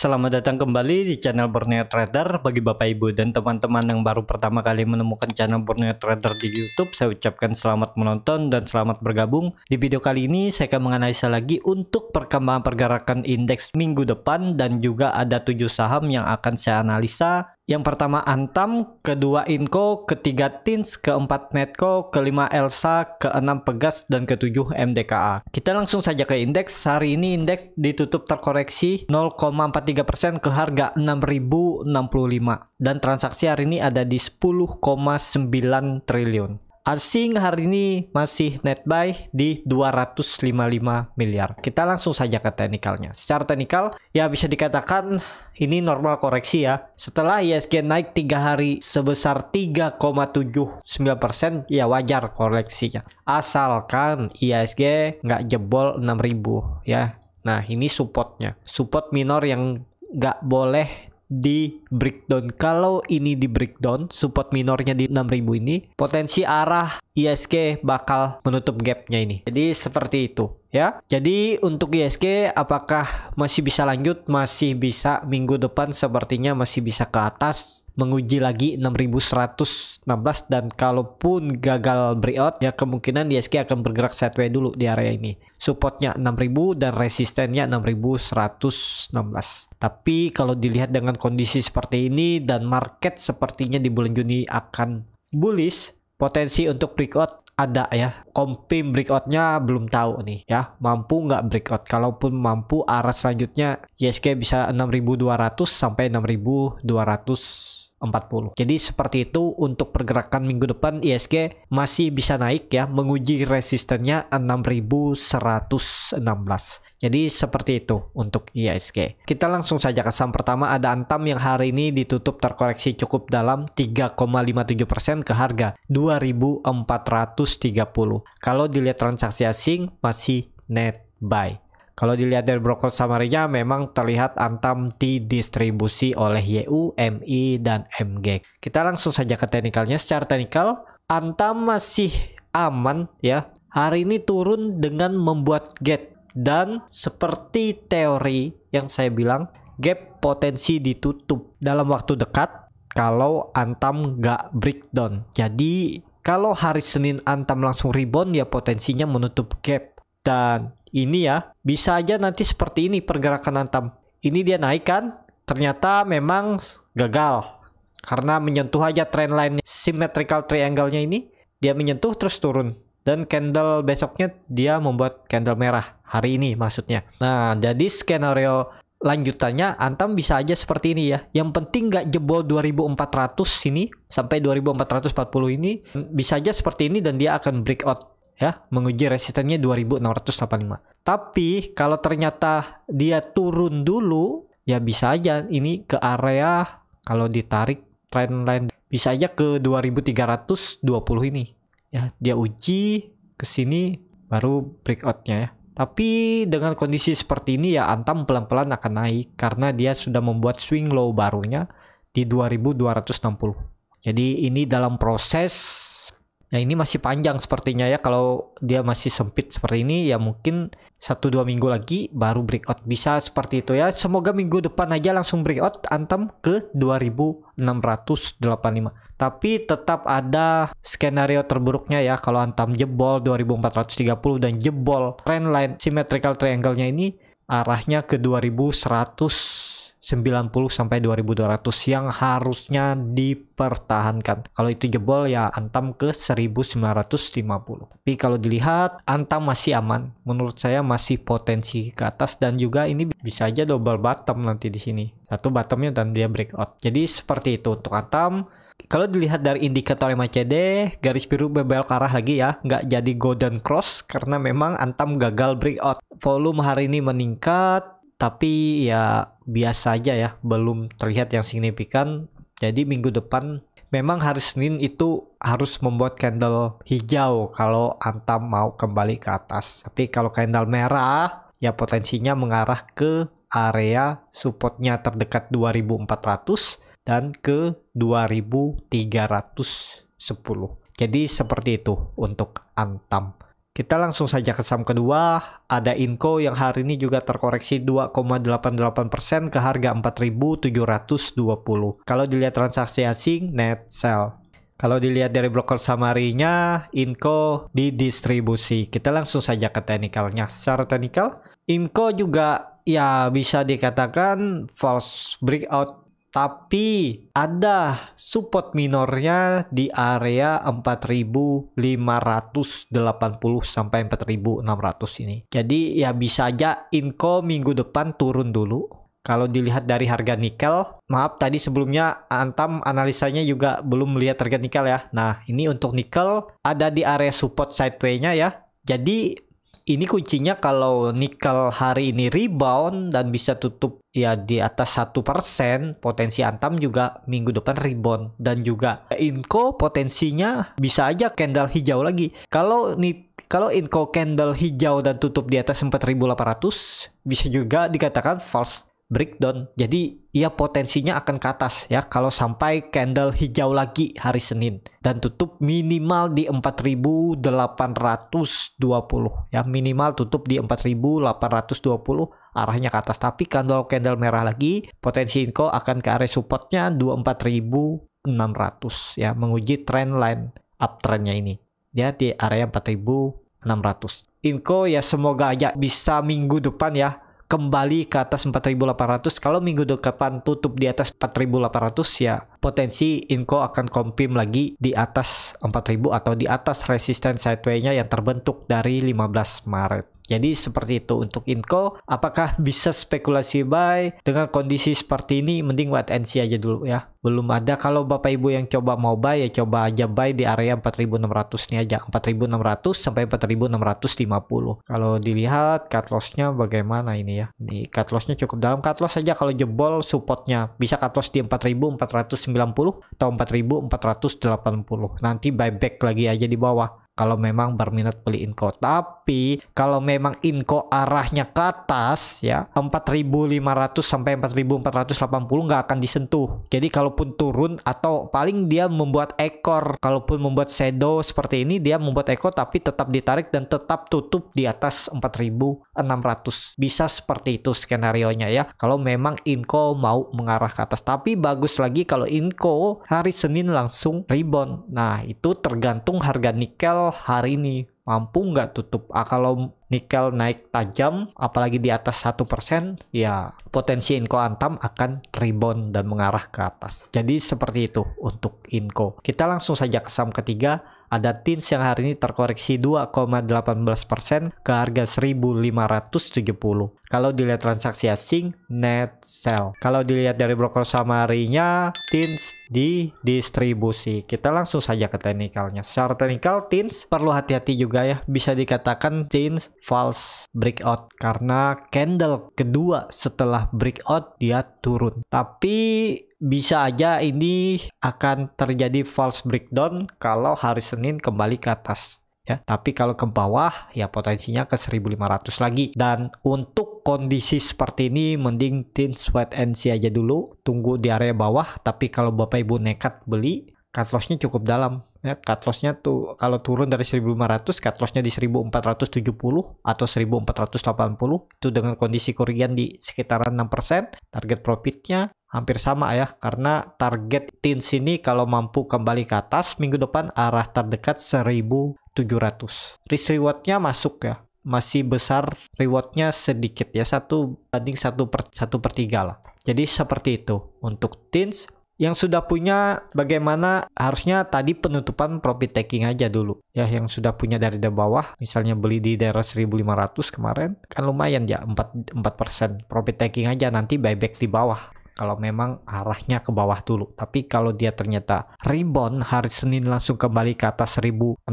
Selamat datang kembali di channel Borneo Trader Bagi Bapak Ibu dan teman-teman yang baru pertama kali menemukan channel Borneo Trader di Youtube Saya ucapkan selamat menonton dan selamat bergabung Di video kali ini saya akan menganalisa lagi untuk perkembangan pergerakan indeks minggu depan Dan juga ada tujuh saham yang akan saya analisa yang pertama Antam, kedua Inko, ketiga Tins, keempat Medco, kelima Elsa, keenam Pegas, dan ketujuh MDKA. Kita langsung saja ke indeks. Hari ini indeks ditutup terkoreksi 0,43% ke harga 6.065. Dan transaksi hari ini ada di 10,9 triliun. Asing hari ini masih net buy di 255 miliar. Kita langsung saja ke teknikalnya. Secara teknikal ya bisa dikatakan ini normal koreksi ya. Setelah ISG naik 3 hari sebesar 3,79% ya wajar koreksinya. Asalkan ISG nggak jebol 6000 ya. Nah ini supportnya. Support minor yang nggak boleh di breakdown. Kalau ini di breakdown, support minornya di 6000 ini, potensi arah ISK bakal menutup gapnya ini. Jadi seperti itu ya. Jadi untuk ISK apakah masih bisa lanjut? Masih bisa minggu depan sepertinya masih bisa ke atas menguji lagi 6116 dan kalaupun gagal breakout ya kemungkinan ISK akan bergerak sideways dulu di area ini. Supportnya 6000 dan resistennya 6116. Tapi kalau dilihat dengan kondisi seperti ini dan market sepertinya di bulan Juni akan bullish, potensi untuk breakout ada ya. Kompim breakoutnya belum tahu nih ya. Mampu nggak breakout? Kalaupun mampu arah selanjutnya ISG bisa 6200 sampai 6200 40. Jadi seperti itu untuk pergerakan minggu depan ISG masih bisa naik ya menguji resistennya 6116. Jadi seperti itu untuk ISG. Kita langsung saja ke saham pertama ada Antam yang hari ini ditutup terkoreksi cukup dalam 3,57% ke harga 2430. Kalau dilihat transaksi asing masih net buy. Kalau dilihat dari broker summary memang terlihat Antam didistribusi oleh YU, MI, dan MG. Kita langsung saja ke teknikalnya. Secara teknikal, Antam masih aman ya. Hari ini turun dengan membuat gap dan seperti teori yang saya bilang, gap potensi ditutup dalam waktu dekat kalau Antam nggak breakdown. Jadi kalau hari Senin Antam langsung rebound ya potensinya menutup gap dan ini ya, bisa aja nanti seperti ini pergerakan Antam. Ini dia naik kan, ternyata memang gagal. Karena menyentuh aja trendline symmetrical triangle-nya ini, dia menyentuh terus turun. Dan candle besoknya dia membuat candle merah, hari ini maksudnya. Nah, jadi skenario lanjutannya Antam bisa aja seperti ini ya. Yang penting nggak jebol 2400 sini sampai 2440 ini bisa aja seperti ini dan dia akan breakout ya menguji resistennya 2685 tapi kalau ternyata dia turun dulu ya bisa aja ini ke area kalau ditarik trendline bisa aja ke 2320 ini ya dia uji ke sini baru breakoutnya ya tapi dengan kondisi seperti ini ya Antam pelan-pelan akan naik karena dia sudah membuat swing low barunya di 2260 jadi ini dalam proses Nah ini masih panjang sepertinya ya kalau dia masih sempit seperti ini ya mungkin 1-2 minggu lagi baru breakout bisa seperti itu ya. Semoga minggu depan aja langsung breakout Antam ke 2685. Tapi tetap ada skenario terburuknya ya kalau Antam jebol 2430 dan jebol trendline symmetrical triangle-nya ini arahnya ke 2100 90 sampai 2200 yang harusnya dipertahankan. Kalau itu jebol ya Antam ke 1950. Tapi kalau dilihat Antam masih aman. Menurut saya masih potensi ke atas dan juga ini bisa aja double bottom nanti di sini. Satu bottomnya dan dia breakout. Jadi seperti itu untuk Antam. Kalau dilihat dari indikator MACD, garis biru bebel ke arah lagi ya, nggak jadi golden cross karena memang Antam gagal breakout. Volume hari ini meningkat, tapi ya biasa aja ya, belum terlihat yang signifikan. Jadi minggu depan memang hari Senin itu harus membuat candle hijau kalau Antam mau kembali ke atas. Tapi kalau candle merah ya potensinya mengarah ke area supportnya terdekat 2400 dan ke 2310. Jadi seperti itu untuk Antam. Kita langsung saja ke saham kedua, ada Inco yang hari ini juga terkoreksi 2,88% ke harga 4.720. Kalau dilihat transaksi asing, net sell. Kalau dilihat dari broker samarinya, Inco didistribusi. Kita langsung saja ke teknikalnya. Secara teknikal, Inco juga ya bisa dikatakan false breakout tapi ada support minornya di area 4580 sampai 4600 ini. Jadi ya bisa aja inko minggu depan turun dulu. Kalau dilihat dari harga nikel, maaf tadi sebelumnya Antam analisanya juga belum melihat harga nikel ya. Nah, ini untuk nikel ada di area support sideway-nya ya. Jadi ini kuncinya kalau nikel hari ini rebound dan bisa tutup ya di atas satu persen potensi antam juga minggu depan rebound dan juga inko potensinya bisa aja candle hijau lagi kalau nih kalau inko candle hijau dan tutup di atas 4800 bisa juga dikatakan false breakdown. Jadi ia potensinya akan ke atas ya kalau sampai candle hijau lagi hari Senin dan tutup minimal di 4820 ya minimal tutup di 4820 arahnya ke atas tapi kalau candle merah lagi potensi inko akan ke area supportnya 24600 ya menguji trend line uptrendnya ini ya di area 4600 inko ya semoga aja bisa minggu depan ya kembali ke atas 4800 kalau minggu depan tutup di atas 4800 ya potensi inko akan kompim lagi di atas 4000 atau di atas resisten sideway-nya yang terbentuk dari 15 Maret jadi seperti itu untuk Inco. Apakah bisa spekulasi buy dengan kondisi seperti ini? Mending wait and see aja dulu ya. Belum ada. Kalau Bapak Ibu yang coba mau buy ya coba aja buy di area 4600 ini aja. 4600 sampai 4650. Kalau dilihat cut lossnya bagaimana ini ya. Ini cut lossnya cukup dalam. Cut loss aja kalau jebol supportnya. Bisa cut loss di 4490 atau 4480. Nanti buy back lagi aja di bawah kalau memang berminat beli INKO, Tapi kalau memang INKO arahnya ke atas ya 4.500 sampai 4.480 nggak akan disentuh. Jadi kalaupun turun atau paling dia membuat ekor, kalaupun membuat shadow seperti ini dia membuat ekor tapi tetap ditarik dan tetap tutup di atas 4.600. Bisa seperti itu skenario nya ya. Kalau memang INKO mau mengarah ke atas. Tapi bagus lagi kalau INKO hari Senin langsung rebound. Nah itu tergantung harga nikel hari ini mampu nggak tutup ah, kalau nikel naik tajam apalagi di atas satu persen ya potensi inko antam akan rebound dan mengarah ke atas jadi seperti itu untuk inko kita langsung saja ke saham ketiga ada tins yang hari ini terkoreksi 2,18% ke harga 1570. Kalau dilihat transaksi asing, net sell. Kalau dilihat dari broker samarinya, tins di distribusi. Kita langsung saja ke teknikalnya. Secara teknikal, tins perlu hati-hati juga ya. Bisa dikatakan tins false breakout karena candle kedua setelah breakout dia turun. Tapi bisa aja ini akan terjadi false breakdown kalau hari Senin kembali ke atas ya. Tapi kalau ke bawah ya potensinya ke 1500 lagi dan untuk kondisi seperti ini mending tin sweat and see aja dulu, tunggu di area bawah tapi kalau Bapak Ibu nekat beli cut lossnya cukup dalam ya cut lossnya tuh kalau turun dari 1500 cut lossnya di 1470 atau 1480 itu dengan kondisi kurian di sekitaran 6% target profitnya hampir sama ya karena target tin sini kalau mampu kembali ke atas minggu depan arah terdekat 1700 risk rewardnya masuk ya masih besar rewardnya sedikit ya satu banding satu per satu per tiga lah jadi seperti itu untuk tins yang sudah punya bagaimana harusnya tadi penutupan profit taking aja dulu ya yang sudah punya dari bawah misalnya beli di daerah 1500 kemarin kan lumayan ya 4 persen profit taking aja nanti buyback di bawah kalau memang arahnya ke bawah dulu. Tapi kalau dia ternyata rebound hari Senin langsung kembali ke atas 1600,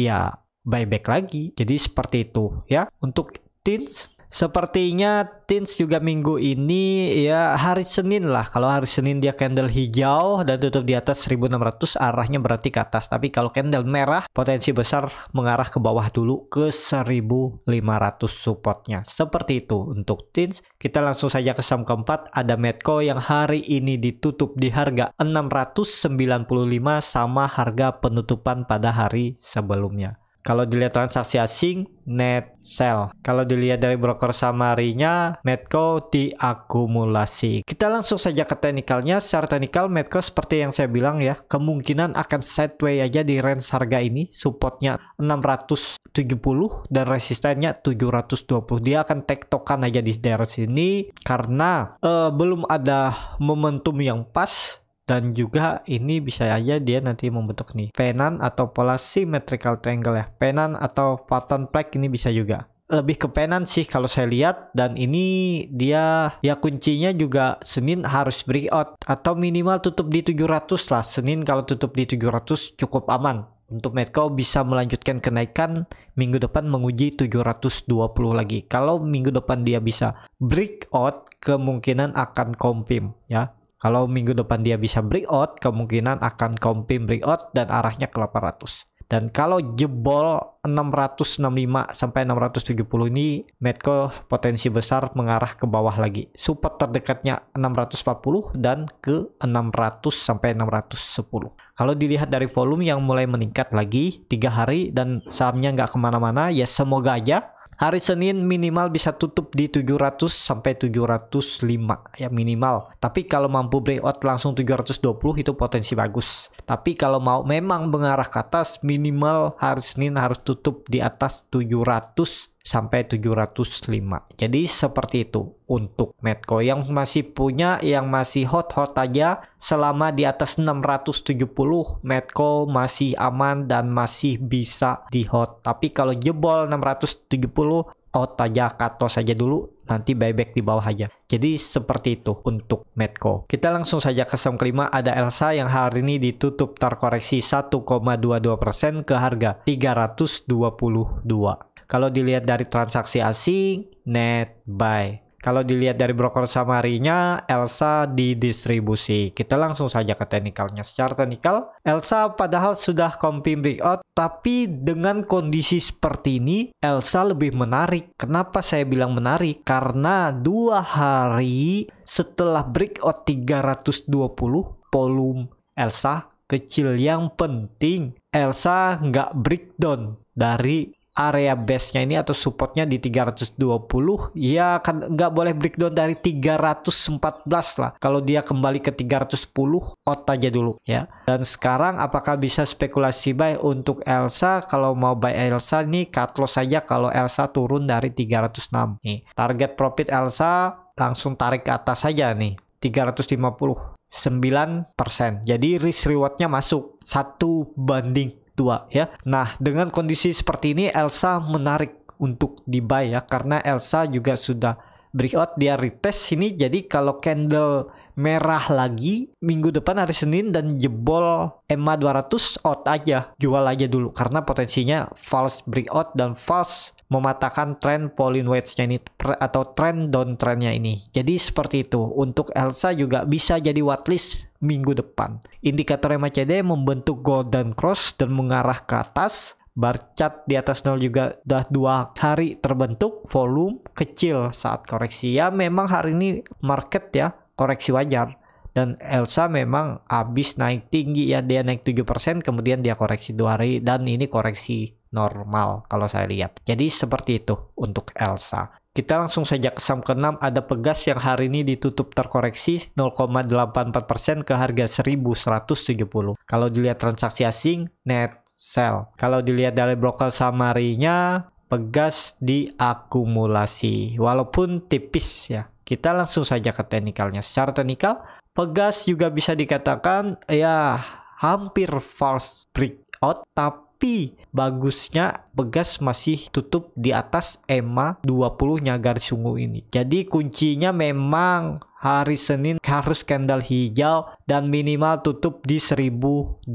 ya buyback lagi. Jadi seperti itu ya. Untuk teens Sepertinya Tins juga minggu ini ya hari Senin lah. Kalau hari Senin dia candle hijau dan tutup di atas 1600 arahnya berarti ke atas. Tapi kalau candle merah potensi besar mengarah ke bawah dulu ke 1500 supportnya. Seperti itu untuk Tins. Kita langsung saja ke saham keempat ada Medco yang hari ini ditutup di harga 695 sama harga penutupan pada hari sebelumnya. Kalau dilihat transaksi asing, net sell. Kalau dilihat dari broker samarinya, Medco diakumulasi. Kita langsung saja ke teknikalnya. Secara teknikal, Medco seperti yang saya bilang ya, kemungkinan akan sideways aja di range harga ini. Supportnya 670 dan resistennya 720. Dia akan tektokan aja di daerah sini karena uh, belum ada momentum yang pas dan juga ini bisa aja dia nanti membentuk nih penan atau pola symmetrical triangle ya penan atau pattern plate ini bisa juga lebih ke penan sih kalau saya lihat dan ini dia ya kuncinya juga Senin harus break out atau minimal tutup di 700 lah Senin kalau tutup di 700 cukup aman untuk Medco bisa melanjutkan kenaikan minggu depan menguji 720 lagi kalau minggu depan dia bisa break out kemungkinan akan kompim ya kalau minggu depan dia bisa breakout, kemungkinan akan comping breakout dan arahnya ke 800. Dan kalau jebol 665 sampai 670 ini Medco potensi besar mengarah ke bawah lagi. Support terdekatnya 640 dan ke 600 sampai 610. Kalau dilihat dari volume yang mulai meningkat lagi tiga hari dan sahamnya nggak kemana-mana ya semoga aja Hari Senin minimal bisa tutup di 700 sampai 705 ya minimal. Tapi kalau mampu breakout langsung 720 itu potensi bagus. Tapi kalau mau memang mengarah ke atas minimal hari Senin harus tutup di atas 700 sampai 705. Jadi seperti itu untuk Medco yang masih punya yang masih hot-hot aja selama di atas 670 Medco masih aman dan masih bisa di hot. Tapi kalau jebol 670 out aja kato saja dulu nanti buyback di bawah aja. Jadi seperti itu untuk Medco. Kita langsung saja ke saham kelima ada Elsa yang hari ini ditutup terkoreksi 1,22% ke harga 322. Kalau dilihat dari transaksi asing, net buy. Kalau dilihat dari broker samarinya, Elsa didistribusi. Kita langsung saja ke teknikalnya. Secara teknikal, Elsa padahal sudah confirm breakout, tapi dengan kondisi seperti ini, Elsa lebih menarik. Kenapa saya bilang menarik? Karena dua hari setelah breakout 320, volume Elsa kecil yang penting Elsa nggak breakdown dari area base-nya ini atau supportnya di 320 ya kan nggak boleh breakdown dari 314 lah kalau dia kembali ke 310 out aja dulu ya dan sekarang apakah bisa spekulasi buy untuk Elsa kalau mau buy Elsa nih cut loss saja kalau Elsa turun dari 306 nih target profit Elsa langsung tarik ke atas saja nih 350 9%. Jadi risk rewardnya masuk satu banding 2 ya. Nah, dengan kondisi seperti ini Elsa menarik untuk dibuy ya karena Elsa juga sudah breakout dia retest ini jadi kalau candle merah lagi minggu depan hari Senin dan jebol EMA 200 out aja jual aja dulu karena potensinya false breakout dan false mematakan tren Pauline weights nya ini atau tren downtrendnya ini. Jadi seperti itu. Untuk Elsa juga bisa jadi watchlist minggu depan. Indikator MACD membentuk golden cross dan mengarah ke atas. Bar chart di atas nol juga udah dua hari terbentuk volume kecil saat koreksi. Ya memang hari ini market ya koreksi wajar dan Elsa memang habis naik tinggi ya dia naik 7% kemudian dia koreksi dua hari dan ini koreksi normal kalau saya lihat. Jadi seperti itu untuk Elsa. Kita langsung saja ke saham ke-6 ada Pegas yang hari ini ditutup terkoreksi 0,84% ke harga 1170. Kalau dilihat transaksi asing net sell. Kalau dilihat dari broker samarinya Pegas diakumulasi walaupun tipis ya. Kita langsung saja ke teknikalnya. Secara teknikal Pegas juga bisa dikatakan ya hampir false breakout tapi tapi bagusnya Begas masih tutup di atas EMA 20 nya garis sungguh ini. Jadi kuncinya memang hari Senin harus candle hijau dan minimal tutup di 1200.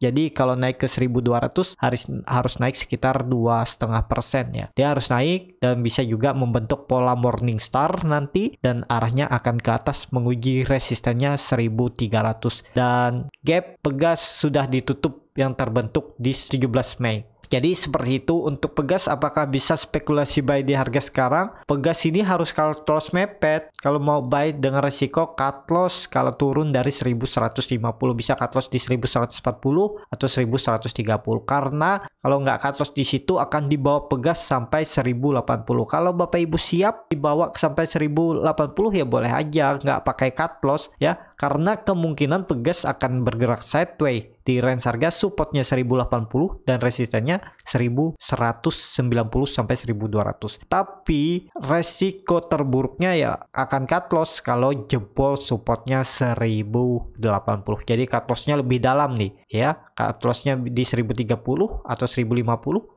Jadi kalau naik ke 1200 harus harus naik sekitar dua setengah persen ya. Dia harus naik dan bisa juga membentuk pola morning star nanti dan arahnya akan ke atas menguji resistennya 1300 dan gap pegas sudah ditutup yang terbentuk di 17 Mei. Jadi seperti itu untuk Pegas apakah bisa spekulasi buy di harga sekarang? Pegas ini harus kalau terus mepet, kalau mau buy dengan resiko cut loss kalau turun dari 1150 bisa cut loss di 1140 atau 1130 karena kalau nggak cut loss di situ akan dibawa Pegas sampai 1080. Kalau Bapak Ibu siap dibawa sampai 1080 ya boleh aja nggak pakai cut loss ya karena kemungkinan Pegas akan bergerak sideways di range harga supportnya 1080 dan resistennya 1190 sampai 1200. Tapi resiko terburuknya ya akan cut loss kalau jebol supportnya 1080. Jadi cut lossnya lebih dalam nih ya. Cut lossnya di 1030 atau 1050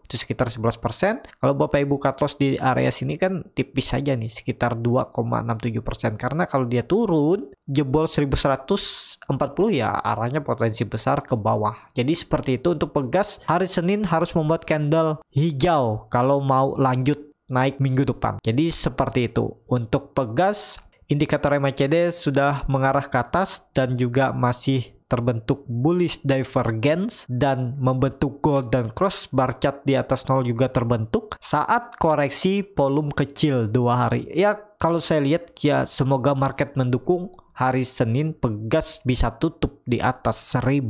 itu sekitar 11%. Kalau Bapak Ibu cut loss di area sini kan tipis saja nih, sekitar 2,67%. Karena kalau dia turun, jebol 1140 ya arahnya potensi besar ke ke bawah. Jadi seperti itu untuk pegas hari Senin harus membuat candle hijau kalau mau lanjut naik minggu depan. Jadi seperti itu. Untuk pegas indikator MACD sudah mengarah ke atas dan juga masih terbentuk bullish divergence dan membentuk golden cross bar chart di atas nol juga terbentuk saat koreksi volume kecil dua hari ya kalau saya lihat ya semoga market mendukung hari Senin pegas bisa tutup di atas 1000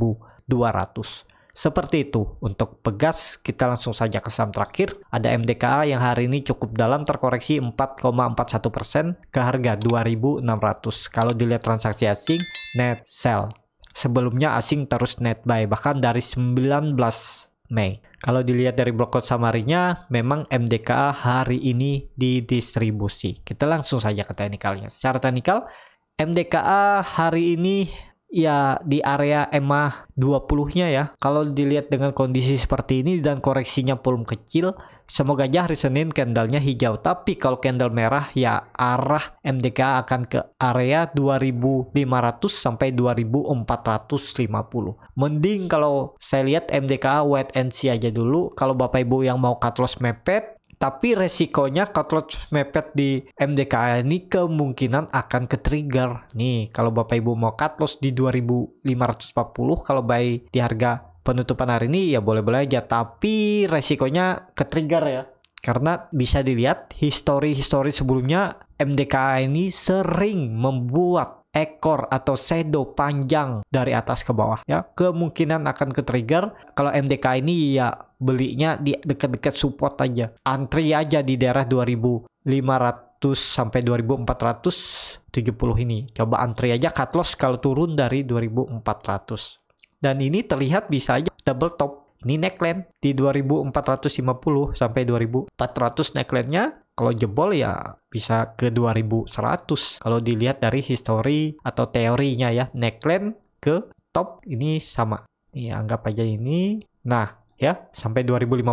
200. Seperti itu, untuk pegas kita langsung saja ke saham terakhir. Ada MDKA yang hari ini cukup dalam terkoreksi 4,41% ke harga 2600. Kalau dilihat transaksi asing, net sell. Sebelumnya asing terus net buy, bahkan dari 19 Mei. Kalau dilihat dari blok samarinya, memang MDKA hari ini didistribusi. Kita langsung saja ke teknikalnya. Secara teknikal, MDKA hari ini ya di area EMA 20-nya ya. Kalau dilihat dengan kondisi seperti ini dan koreksinya belum kecil, semoga aja hari Senin candle-nya hijau. Tapi kalau candle merah ya arah MDK akan ke area 2500 sampai 2450. Mending kalau saya lihat MDK wait and see aja dulu. Kalau Bapak Ibu yang mau cut loss mepet tapi resikonya cartridge mepet di MDKA ini kemungkinan akan ke trigger. Nih, kalau Bapak Ibu mau cut loss di 2540 kalau buy di harga penutupan hari ini ya boleh-boleh aja, tapi resikonya ke trigger ya. Karena bisa dilihat histori-histori sebelumnya MDKA ini sering membuat ekor atau shadow panjang dari atas ke bawah ya kemungkinan akan ke trigger kalau MDK ini ya belinya di dekat-dekat support aja antri aja di daerah 2500 sampai 2470 ini coba antri aja cut loss kalau turun dari 2400 dan ini terlihat bisa aja double top ini neckline di 2450 sampai 2400 neckline-nya kalau jebol ya bisa ke 2100 kalau dilihat dari history atau teorinya ya neckline ke top ini sama ya anggap aja ini nah ya sampai 2050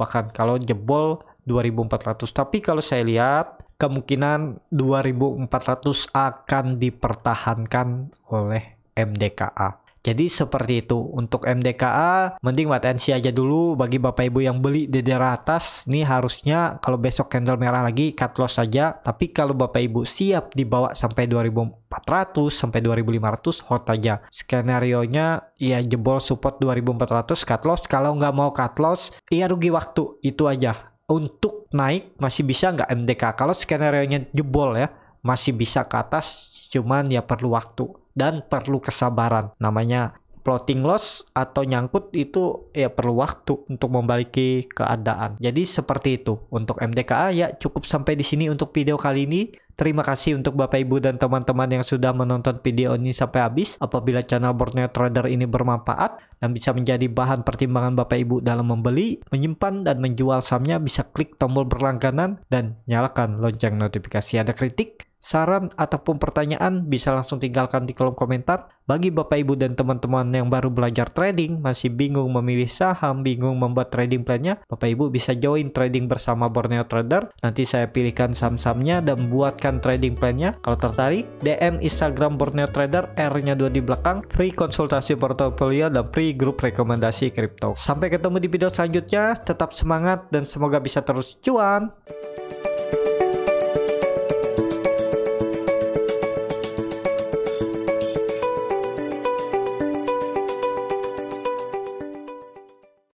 bahkan kalau jebol 2400 tapi kalau saya lihat kemungkinan 2400 akan dipertahankan oleh MDKA jadi seperti itu untuk MDKA mending buat NC aja dulu bagi bapak ibu yang beli di daerah atas ini harusnya kalau besok candle merah lagi cut loss saja tapi kalau bapak ibu siap dibawa sampai 2400 sampai 2500 hot aja skenario nya ya jebol support 2400 cut loss kalau nggak mau cut loss ya rugi waktu itu aja untuk naik masih bisa nggak MDKA. kalau skenario nya jebol ya masih bisa ke atas cuman ya perlu waktu dan perlu kesabaran. Namanya plotting loss atau nyangkut itu ya perlu waktu untuk membaliki keadaan. Jadi seperti itu. Untuk MDKA ya cukup sampai di sini untuk video kali ini. Terima kasih untuk Bapak Ibu dan teman-teman yang sudah menonton video ini sampai habis. Apabila channel Borneo Trader ini bermanfaat dan bisa menjadi bahan pertimbangan Bapak Ibu dalam membeli, menyimpan, dan menjual sahamnya, bisa klik tombol berlangganan dan nyalakan lonceng notifikasi. Ada kritik, Saran ataupun pertanyaan bisa langsung tinggalkan di kolom komentar. Bagi Bapak Ibu dan teman-teman yang baru belajar trading, masih bingung memilih saham, bingung membuat trading plan-nya, Bapak Ibu bisa join trading bersama Borneo Trader. Nanti saya pilihkan saham-sahamnya dan buatkan trading plan-nya. Kalau tertarik, DM Instagram Borneo Trader, R-nya 2 di belakang, free konsultasi portofolio dan free grup rekomendasi kripto. Sampai ketemu di video selanjutnya, tetap semangat dan semoga bisa terus cuan.